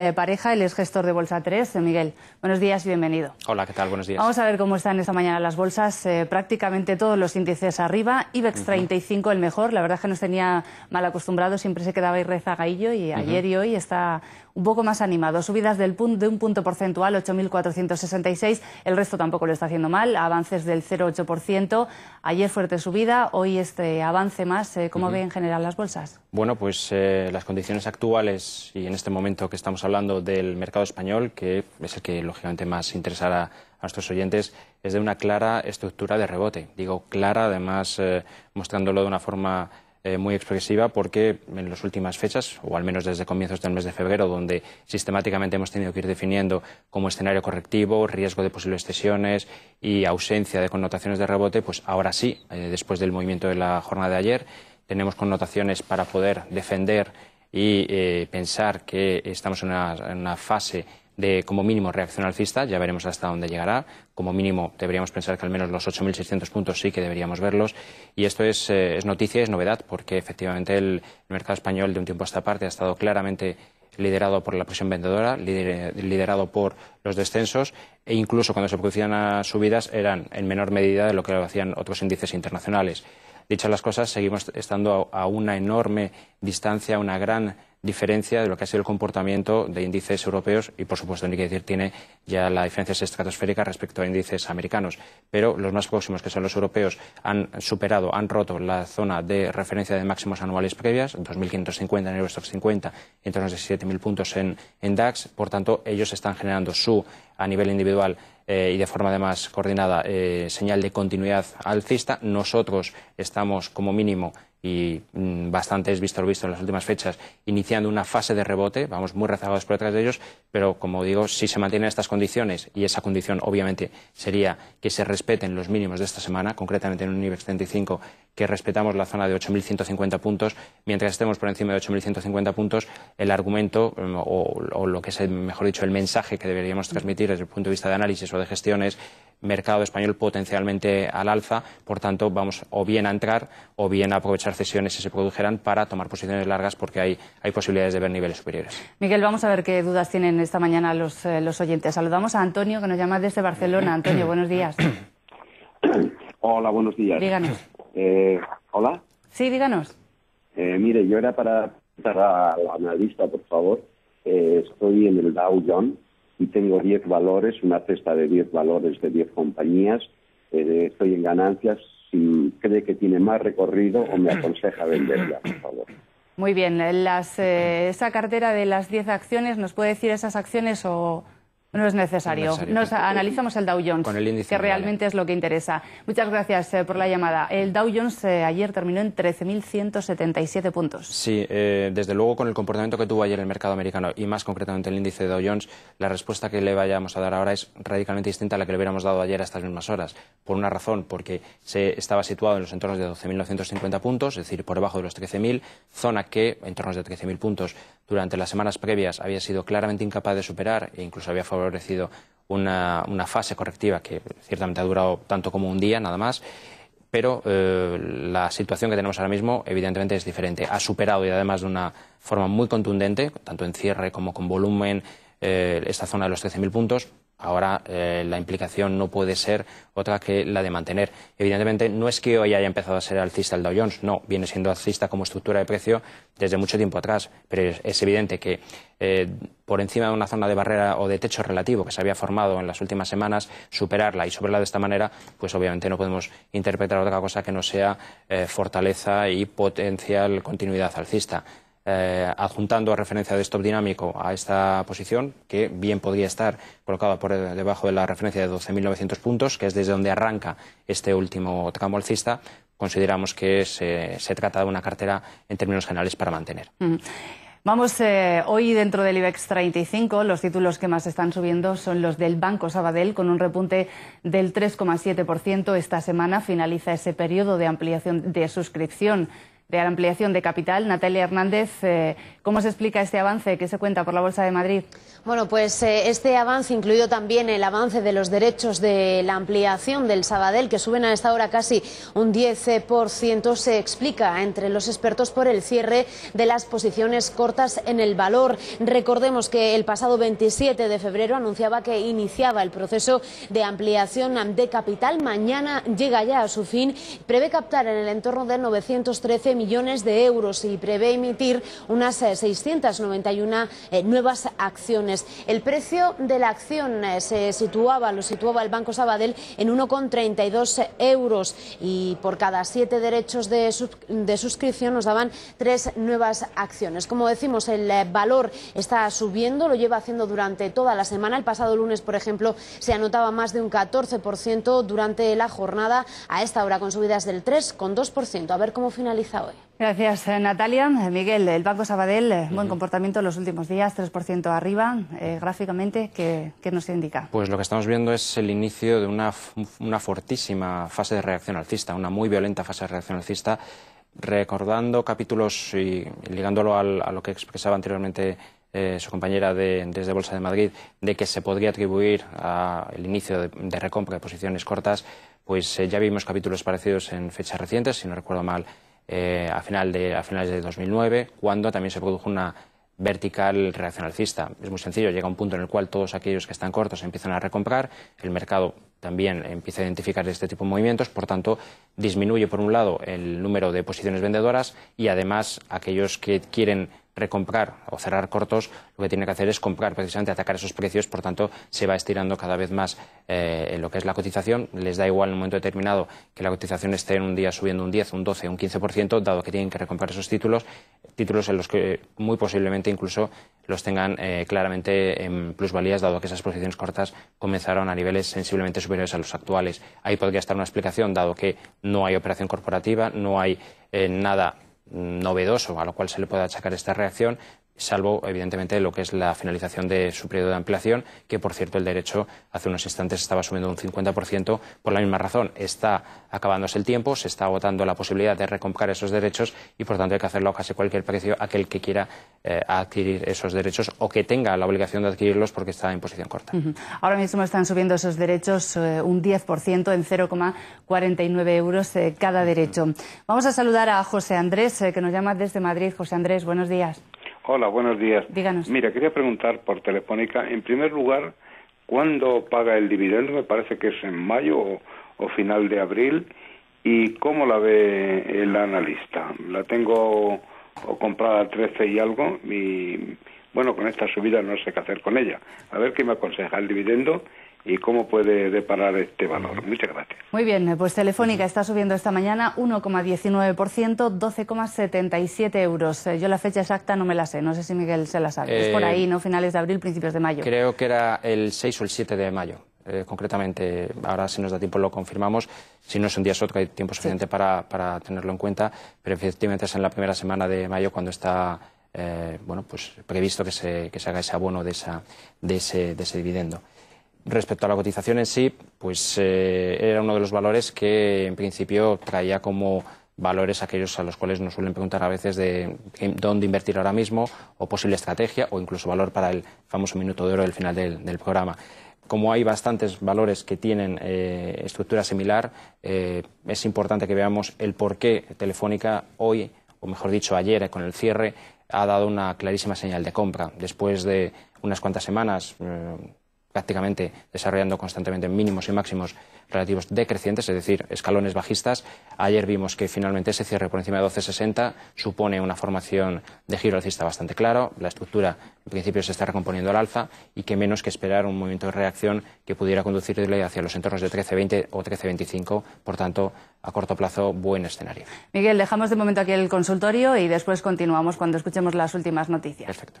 Eh, pareja, él es gestor de Bolsa 3. Eh, Miguel, buenos días, y bienvenido. Hola, ¿qué tal? Buenos días. Vamos a ver cómo están esta mañana las bolsas. Eh, prácticamente todos los índices arriba. IBEX 35 el mejor. La verdad es que nos tenía mal acostumbrados. Siempre se quedaba ahí rezagadillo y ayer y hoy está un poco más animado. Subidas del punto, de un punto porcentual, 8.466. El resto tampoco lo está haciendo mal. Avances del 0,8%. Ayer fuerte subida, hoy este avance más. ¿Cómo ven ve en general las bolsas? Bueno, pues las condiciones actuales y en este momento que estamos hablando del mercado español, que es el que lógicamente más interesará a nuestros oyentes, es de una clara estructura de rebote. Digo clara, además eh, mostrándolo de una forma eh, muy expresiva, porque en las últimas fechas, o al menos desde comienzos del mes de febrero, donde sistemáticamente hemos tenido que ir definiendo como escenario correctivo, riesgo de posibles cesiones y ausencia de connotaciones de rebote, pues ahora sí, eh, después del movimiento de la jornada de ayer, tenemos connotaciones para poder defender y eh, pensar que estamos en una, fase de como mínimo reacción alcista, ya veremos hasta dónde llegará. Como mínimo deberíamos pensar que al menos los 8.600 puntos sí que deberíamos verlos. Y esto eh, es, noticia, es novedad, porque efectivamente el, mercado español de un tiempo a esta parte ha estado claramente liderado por la presión vendedora, liderado por los descensos e incluso cuando se producían subidas eran en menor medida de lo que lo hacían otros índices internacionales. Dichas las cosas, seguimos estando a, una enorme distancia, una gran diferencia de lo que ha sido el comportamiento de índices europeos y, por supuesto, ni que decir, tiene ya la diferencia estratosférica respecto a índices americanos. Pero los más próximos, que son los europeos, han superado, han roto la zona de referencia de máximos anuales previas, 2.550 en Eurostock 50 en torno a 7.000 puntos en, DAX. Por tanto, ellos están generando su, a nivel individual, eh, y de forma además coordinada eh, señal de continuidad alcista. Nosotros estamos como mínimo y mm, bastante es visto lo visto en las últimas fechas, iniciando una fase de rebote, vamos muy rezagados por detrás de ellos, pero como digo, si se mantienen estas condiciones, y esa condición obviamente sería que se respeten los mínimos de esta semana, concretamente en un IBEX 35 que respetamos la zona de 8.150 puntos, mientras estemos por encima de 8.150 puntos, el argumento mm, o, o, lo que es, mejor dicho, el mensaje que deberíamos transmitir desde el punto de vista de análisis o de gestiones mercado español potencialmente al alza. Por tanto, vamos o bien a entrar o bien a aprovechar cesiones si se produjeran para tomar posiciones largas porque hay, hay posibilidades de ver niveles superiores. Miguel, vamos a ver qué dudas tienen esta mañana los, eh, oyentes. Saludamos a Antonio, que nos llama desde Barcelona. Antonio, buenos días. Hola, buenos días. Díganos. Eh, Hola. Sí, díganos. Eh, mire, yo era para preguntar al analista, por favor. estoy en el Dow Jones y tengo 10 valores, una cesta de 10 valores de 10 compañías, eh, estoy en ganancias, si cree que tiene más recorrido o me aconseja venderla, por favor. Muy bien, las, eh, esa cartera de las 10 acciones, ¿nos puede decir esas acciones o no es necesario. Nos analizamos el Dow Jones, que realmente es lo que interesa. Muchas gracias eh, por la llamada. El Dow Jones eh, ayer terminó en 13.177 puntos. Sí, eh, desde luego con el comportamiento que tuvo ayer el mercado americano y más concretamente el índice de Dow Jones, la respuesta que le vayamos a dar ahora es radicalmente distinta a la que le hubiéramos dado ayer a estas mismas horas. Por una razón, porque se estaba situado en los entornos de 12.950 puntos, es decir, por debajo de los 13.000, zona que, en torno de 13.000 puntos, durante las semanas previas había sido claramente incapaz de superar e incluso había favorecido favorecido una, una fase correctiva que ciertamente ha durado tanto como un día, nada más pero eh, la situación que tenemos ahora mismo evidentemente es diferente. Ha superado y además de una forma muy contundente, tanto en cierre como con volumen eh, esta zona de los 13.000 puntos. Ahora eh, la implicación no puede ser otra que la de mantener. Evidentemente, no es que hoy haya empezado a ser alcista el Dow Jones, no, viene siendo alcista como estructura de precio desde mucho tiempo atrás, pero es, evidente que eh, por encima de una zona de barrera o de techo relativo que se había formado en las últimas semanas, superarla y superarla de esta manera, pues obviamente no podemos interpretar otra cosa que no sea fortaleza y potencial continuidad alcista. Eh, adjuntando a referencia de stop dinámico a esta posición, que bien podría estar colocada por debajo de la referencia de 12.900 puntos, que es desde donde arranca este último tramo alcista, consideramos que se, trata de una cartera en términos generales para mantener. Mm. Vamos, eh, hoy dentro del IBEX 35, los títulos que más están subiendo son los del Banco Sabadell, con un repunte del 3,7%. Esta semana finaliza ese periodo de ampliación de suscripción de la ampliación de capital. Natalia Hernández, eh, ¿cómo se explica este avance que se cuenta por la Bolsa de Madrid? Bueno, pues eh, este avance, incluido también el avance de los derechos de la ampliación del Sabadell, que suben a esta hora casi un 10%, se explica entre los expertos por el cierre de las posiciones cortas en el valor. Recordemos que el pasado 27 de febrero anunciaba que iniciaba el proceso de ampliación de capital. Mañana llega ya a su fin. Prevé captar en el entorno de 913 millones de euros y prevé emitir unas 691 eh, eh, nuevas acciones. El precio de la acción eh, se situaba, lo situaba el Banco Sabadell en 1,32 euros y por cada siete derechos de, suscripción nos daban tres nuevas acciones. Como decimos, el valor está subiendo, lo lleva haciendo durante toda la semana. El pasado lunes, por ejemplo, se anotaba más de un 14% durante la jornada. A esta hora, con subidas del 3,2%. A ver cómo finaliza Gracias, eh, Natalia. Eh, Miguel, el Banco Sabadell, eh, buen comportamiento en los últimos días, 3% arriba. gráficamente, ¿qué, nos indica? Pues lo que estamos viendo es el inicio de una, fortísima fase de reacción alcista, una muy violenta fase de reacción alcista. Recordando capítulos y ligándolo a lo que expresaba anteriormente su compañera desde Bolsa de Madrid, de que se podría atribuir al inicio de, recompra de posiciones cortas, pues ya vimos capítulos parecidos en fechas recientes, si no recuerdo mal, eh, a, final de, a finales de 2009, cuando también se produjo una vertical reacción Es muy sencillo, llega un punto en el cual todos aquellos que están cortos empiezan a recomprar, el mercado también empieza a identificar este tipo de movimientos, por tanto, disminuye por un lado el número de posiciones vendedoras y además aquellos que quieren recomprar o cerrar cortos, lo que tiene que hacer es comprar, precisamente atacar esos precios, por tanto, se va estirando cada vez más eh, lo que es la cotización. Les da igual en un momento determinado que la cotización esté en un día subiendo un 10, un 12, un 15%, dado que tienen que recomprar esos títulos, títulos en los que muy posiblemente incluso los tengan eh, claramente en plusvalías, dado que esas posiciones cortas comenzaron a niveles sensiblemente superiores a los actuales. Ahí podría estar una explicación, dado que no hay operación corporativa, no hay eh, nada novedoso a lo cual se le puede achacar esta reacción salvo evidentemente lo que es la finalización de su periodo de ampliación, que por cierto el derecho hace unos instantes estaba subiendo un 50% por la misma razón. Está acabándose el tiempo, se está agotando la posibilidad de recomprar esos derechos y por tanto hay que hacerlo a casi cualquier precio aquel que quiera eh, adquirir esos derechos o que tenga la obligación de adquirirlos porque está en posición corta. Ahora mismo están subiendo esos derechos eh, un 10% en 0,49 euros eh, cada derecho. Vamos a saludar a José Andrés, que nos llama desde Madrid. José Andrés, buenos días. Hola, buenos días. Díganos. Mira, quería preguntar por Telefónica, en primer lugar, ¿cuándo paga el dividendo? Me parece que es en mayo o, final de abril. ¿Y cómo la ve el analista? La tengo comprada a 13 y algo y bueno, con esta subida no sé qué hacer con ella. A ver qué me aconseja el dividendo y cómo puede deparar este valor. Muchas gracias. Muy bien, pues Telefónica está subiendo esta mañana 1,19%, 12,77 euros. Eh, yo la fecha exacta no me la sé, no sé si Miguel se la sabe. es por eh, ahí, ¿no? Finales de abril, principios de mayo. Creo que era el 6 o el 7 de mayo. Eh, concretamente, ahora si nos da tiempo lo confirmamos, si no es un día otro, que hay tiempo suficiente para, para tenerlo en cuenta, pero efectivamente es en la primera semana de mayo cuando está bueno, pues previsto que se, que se haga ese abono de, esa, de, ese, de ese dividendo. Respecto a la cotización en sí, pues eh, era uno de los valores que en principio traía como valores aquellos a los cuales nos suelen preguntar a veces de eh, dónde invertir ahora mismo o posible estrategia o incluso valor para el famoso minuto de oro del final del, programa. Como hay bastantes valores que tienen eh, estructura similar, es importante que veamos el por qué Telefónica hoy, o mejor dicho ayer con el cierre, ha dado una clarísima señal de compra. Después de unas cuantas semanas prácticamente desarrollando constantemente mínimos y máximos relativos decrecientes, es decir, escalones bajistas. Ayer vimos que finalmente ese cierre por encima de 12.60 supone una formación de giro alcista bastante claro. La estructura, en principio, se está recomponiendo al alza y que menos que esperar un movimiento de reacción que pudiera conducirle hacia los entornos de 13.20 o 13.25. Por tanto, a corto plazo, buen escenario. Miguel, dejamos de momento aquí el consultorio y después continuamos cuando escuchemos las últimas noticias. Perfecto.